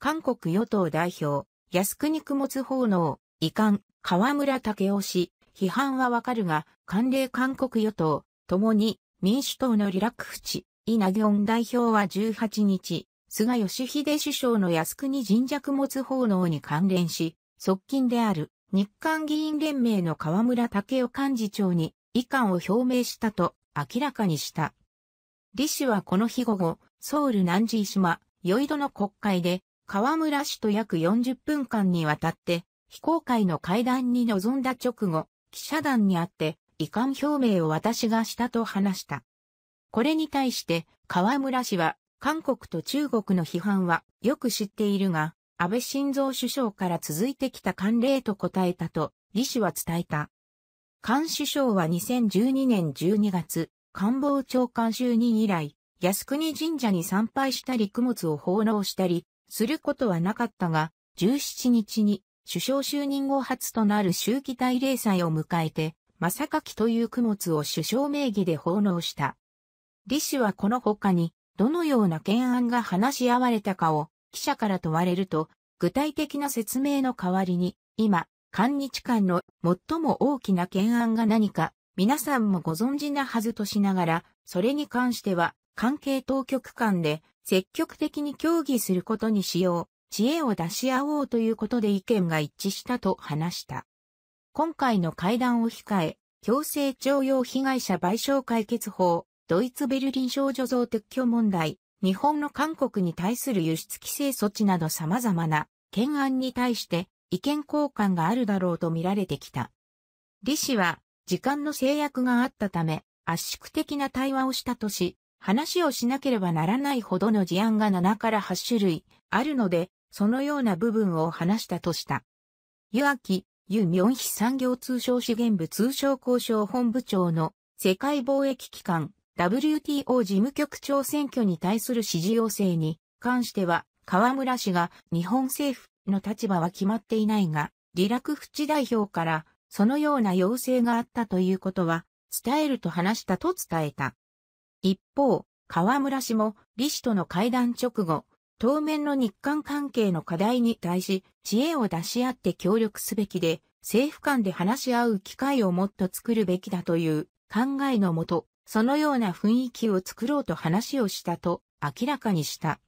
韓国与党代表、靖国供物奉納、遺憾、河村武雄氏、批判はわかるが、関連韓国与党、共に民主党のリラックフチ、イ・ナギョン代表は18日、菅義偉首相の靖国神社供物奉納に関連し、側近である日韓議員連盟の河村武雄幹事長に遺憾を表明したと明らかにした。李氏はこの日午後、ソウル南寺島、ヨイドの国会で河村氏と約40分間にわたって非公開の会談に臨んだ直後、記者団にあって遺憾表明を私がしたと話した。これに対して河村氏は韓国と中国の批判はよく知っているが、安倍晋三首相から続いてきた慣例と答えたと、李氏は伝えた。菅首相は2012年12月、官房長官就任以来、靖国神社に参拝したり供物を奉納したり、することはなかったが、17日に首相就任後初となる秋季大礼祭を迎えて、正垣という供物を首相名義で奉納した。李氏はこの他に、どのような懸案が話し合われたかを記者から問われると、具体的な説明の代わりに、今、韓日間の最も大きな懸案が何か、皆さんもご存知なはずとしながら、それに関しては関係当局間で積極的に協議することにしよう、知恵を出し合おうということで意見が一致したと話した。今回の会談を控え、強制徴用被害者賠償解決法、ドイツベルリン少女像撤去問題、日本の韓国に対する輸出規制措置など様々な懸案に対して意見交換があるだろうと見られてきた。李氏は時間の制約があったため圧縮的な対話をしたとし、話をしなければならないほどの事案が7から8種類あるので、そのような部分を話したとした。湯ミ湯明非産業通商資源部通商交渉本部長の世界貿易機関 WTO 事務局長選挙に対する支持要請に関しては、河村氏が日本政府の立場は決まっていないが、リラクフチ代表からそのような要請があったということは伝えると話したと伝えた。一方、河村氏も李氏との会談直後、当面の日韓関係の課題に対し、知恵を出し合って協力すべきで、政府間で話し合う機会をもっと作るべきだという考えのもと、そのような雰囲気を作ろうと話をしたと明らかにした。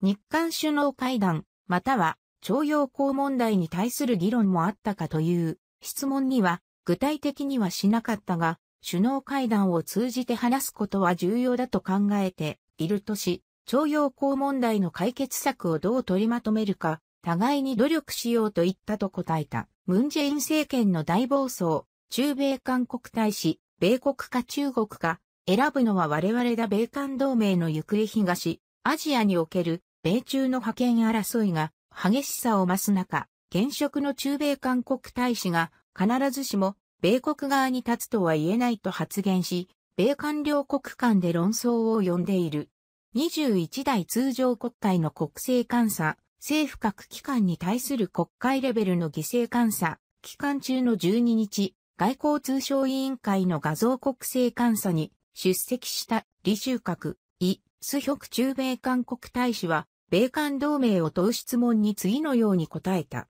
日韓首脳会談、または徴用工問題に対する議論もあったかという質問には具体的にはしなかったが、首脳会談を通じて話すことは重要だと考えているとし、徴用工問題の解決策をどう取りまとめるか、互いに努力しようと言ったと答えた。ムンジェイン政権の大暴走、中米韓国大使、米国か中国か、選ぶのは我々だ米韓同盟の行方東、アジアにおける米中の覇権争いが激しさを増す中、現職の中米韓国大使が必ずしも米国側に立つとは言えないと発言し、米韓両国間で論争を呼んでいる。21代通常国会の国政監査、政府各機関に対する国会レベルの犠牲監査、期間中の12日、外交通商委員会の画像国政監査に出席した李修閣、イ・スヒョク中米韓国大使は、米韓同盟を問う質問に次のように答えた。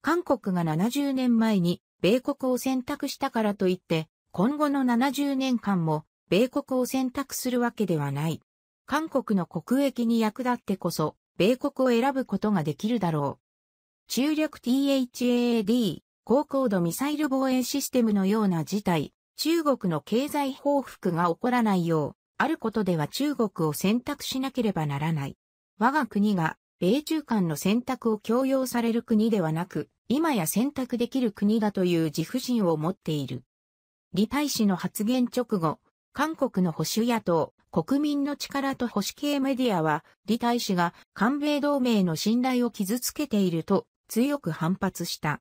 韓国が70年前に米国を選択したからといって、今後の70年間も、米国を選択するわけではない。韓国の国益に役立ってこそ、米国を選ぶことができるだろう。中略 THAAD、高高度ミサイル防衛システムのような事態、中国の経済報復が起こらないよう、あることでは中国を選択しなければならない。我が国が米中間の選択を強要される国ではなく、今や選択できる国だという自負心を持っている。李大使の発言直後、韓国の保守野党、国民の力と保守系メディアは、李大使が韓米同盟の信頼を傷つけていると強く反発した。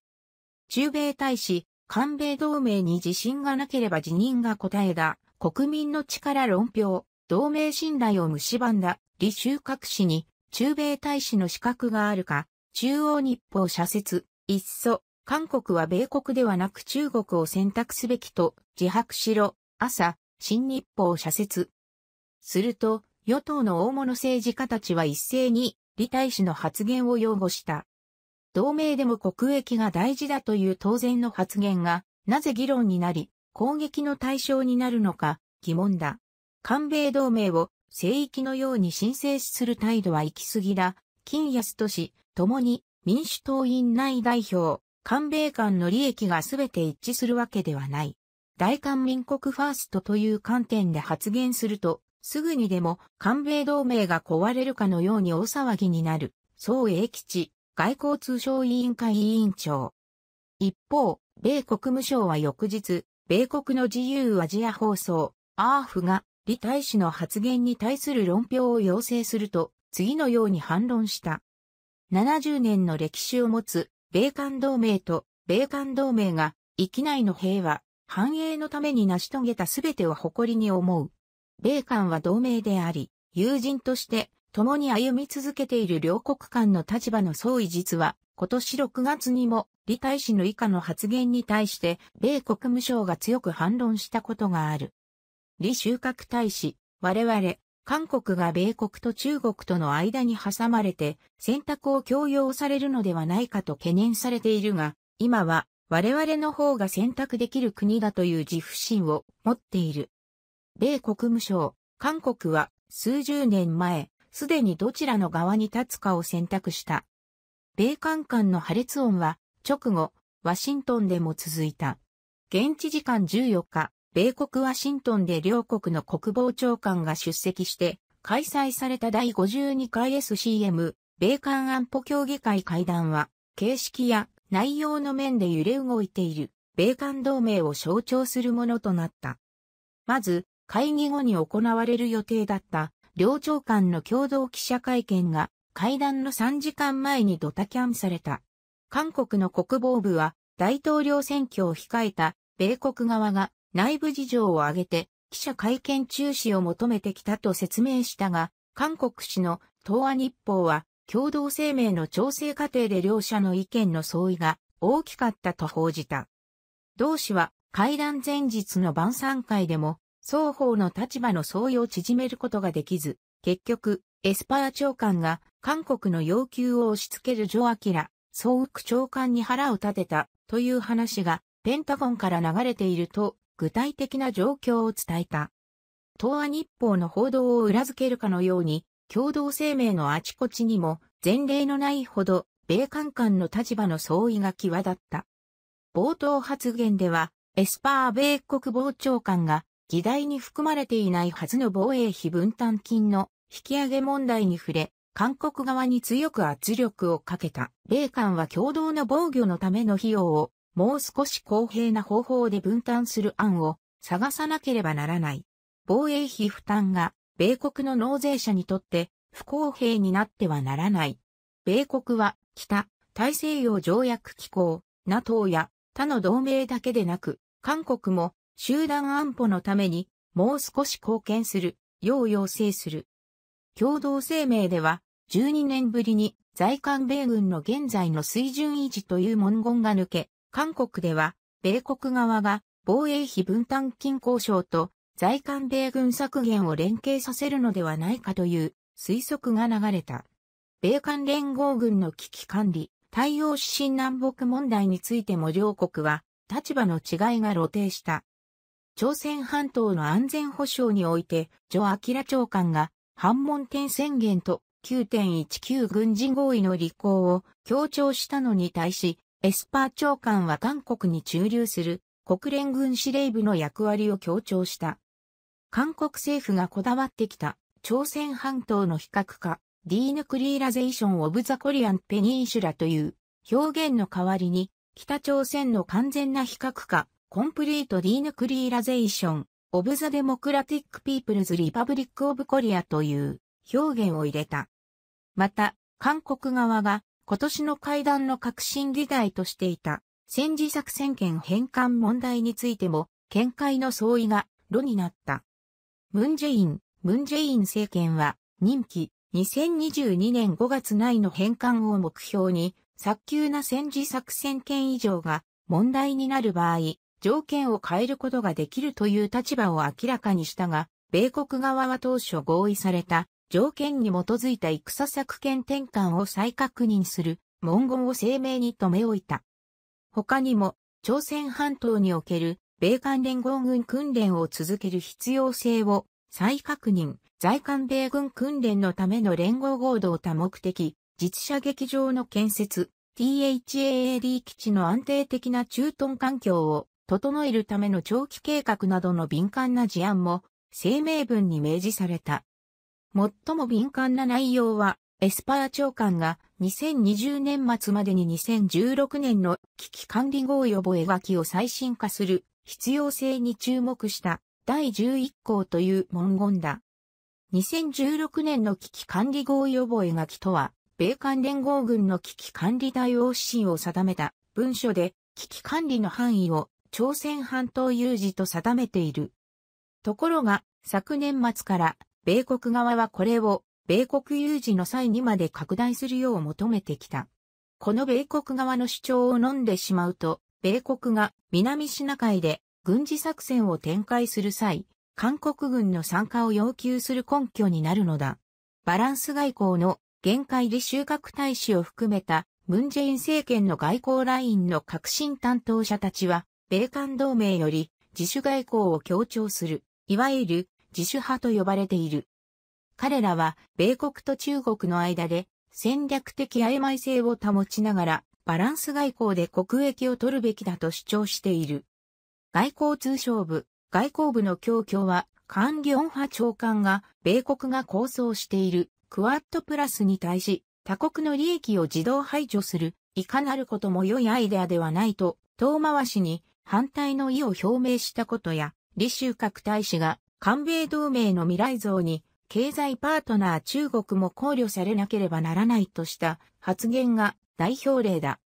中米大使、韓米同盟に自信がなければ辞任が答えだ。国民の力論評、同盟信頼を蝕んだ、李修革氏に中米大使の資格があるか、中央日報社説、いっそ、韓国は米国ではなく中国を選択すべきと自白しろ、朝、新日報社説。すると、与党の大物政治家たちは一斉に李大使の発言を擁護した。同盟でも国益が大事だという当然の発言が、なぜ議論になり、攻撃の対象になるのか疑問だ。韓米同盟を聖域のように申請する態度は行き過ぎだ。金安都市、共に民主党院内代表、韓米間の利益が全て一致するわけではない。大韓民国ファーストという観点で発言すると、すぐにでも韓米同盟が壊れるかのように大騒ぎになる、総英吉、外交通商委員会委員長。一方、米国務省は翌日、米国の自由アジア放送、アーフが、李大使の発言に対する論評を要請すると、次のように反論した。70年の歴史を持つ米韓同盟と米韓同盟が域内の平和、繁栄のために成し遂げたすべてを誇りに思う。米韓は同盟であり、友人として共に歩み続けている両国間の立場の相違実は、今年6月にも李大使の以下の発言に対して米国務省が強く反論したことがある。李収穫大使、我々、韓国が米国と中国との間に挟まれて選択を強要されるのではないかと懸念されているが、今は我々の方が選択できる国だという自負心を持っている。米国務省、韓国は数十年前、すでにどちらの側に立つかを選択した。米韓間の破裂音は直後、ワシントンでも続いた。現地時間14日、米国ワシントンで両国の国防長官が出席して、開催された第52回 SCM、米韓安保協議会会談は、形式や内容の面で揺れ動いている、米韓同盟を象徴するものとなった。まず、会議後に行われる予定だった、両長官の共同記者会見が、会談の3時間前にドタキャンされた。韓国の国防部は、大統領選挙を控えた米国側が内部事情を挙げて記者会見中止を求めてきたと説明したが、韓国紙の東亜日報は共同声明の調整過程で両者の意見の相違が大きかったと報じた。同氏は会談前日の晩餐会でも双方の立場の相違を縮めることができず、結局、エスパー長官が韓国の要求を押し付けるジョアキラ、総副長官に腹を立てたという話がペンタゴンから流れていると具体的な状況を伝えた。東亜日報の報道を裏付けるかのように、共同声明のあちこちにも前例のないほど米韓間の立場の相違が際立った。冒頭発言では、エスパー米国防長官が議題に含まれていないはずの防衛費分担金の引き上げ問題に触れ、韓国側に強く圧力をかけた。米韓は共同の防御のための費用をもう少し公平な方法で分担する案を探さなければならない。防衛費負担が米国の納税者にとって不公平になってはならない。米国は北大西洋条約機構 NATO や他の同盟だけでなく韓国も集団安保のためにもう少し貢献するよう要請する。共同声明では12年ぶりに在韓米軍の現在の水準維持という文言が抜け、韓国では、米国側が防衛費分担金交渉と在韓米軍削減を連携させるのではないかという推測が流れた。米韓連合軍の危機管理、対応指針南北問題についても両国は立場の違いが露呈した。朝鮮半島の安全保障において、ジョ・アキラ長官が反問点宣言と9.19軍事合意の履行を強調したのに対し、エスパー長官は韓国に駐留する国連軍司令部の役割を強調した。韓国政府がこだわってきた朝鮮半島の非核化、ディーヌクリーラゼーション・オブ・ザ・コリアン・ペニンシュラという表現の代わりに北朝鮮の完全な非核化、コンプリート・ディーヌクリーラゼーション・オブ・ザ・デモクラティック・ピープルズ・リパブリック・オブ・コリアという表現を入れた。また、韓国側が今年の会談の革新議題としていた戦時作戦権返還問題についても見解の相違が炉になった。ムンジェイン、ムンジェイン政権は任期2022年5月内の返還を目標に早急な戦時作戦権以上が問題になる場合、条件を変えることができるという立場を明らかにしたが、米国側は当初合意された条件に基づいた戦策権転換を再確認する文言を声明に留め置いた。他にも、朝鮮半島における米韓連合軍訓練を続ける必要性を再確認、在韓米軍訓練のための連合合同多目的、実射撃場の建設、THAAD 基地の安定的な駐屯環境を整えるための長期計画などの敏感な事案も声明文に明示された。最も敏感な内容は、エスパー長官が2020年末までに2016年の危機管理合意覚書を最新化する必要性に注目した第11項という文言だ。2016年の危機管理合意覚書とは、米韓連合軍の危機管理対応指針を定めた文書で危機管理の範囲を朝鮮半島有事と定めている。ところが、昨年末から米国側はこれを、米国有事の際にまで拡大するよう求めてきた。この米国側の主張を飲んでしまうと、米国が南シナ海で軍事作戦を展開する際、韓国軍の参加を要求する根拠になるのだ。バランス外交の限界理収穫大使を含めたムンジェイン政権の外交ラインの革新担当者たちは、米韓同盟より自主外交を強調する、いわゆる自主派と呼ばれている。彼らは米国と中国の間で戦略的曖昧性を保ちながらバランス外交で国益を取るべきだと主張している。外交通商部、外交部の協協は、カン・ギョン派長官が、米国が構想しているクワッドプラスに対し、他国の利益を自動排除する、いかなることも良いアイデアではないと、遠回しに反対の意を表明したことや、李修閣大使が韓米同盟の未来像に経済パートナー中国も考慮されなければならないとした発言が代表例だ。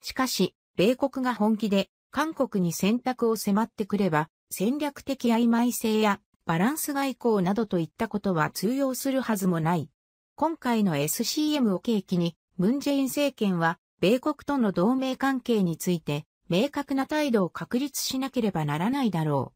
しかし、米国が本気で韓国に選択を迫ってくれば戦略的曖昧性やバランス外交などといったことは通用するはずもない。今回の SCM を契機に、ムンジェイン政権は米国との同盟関係について明確な態度を確立しなければならないだろう。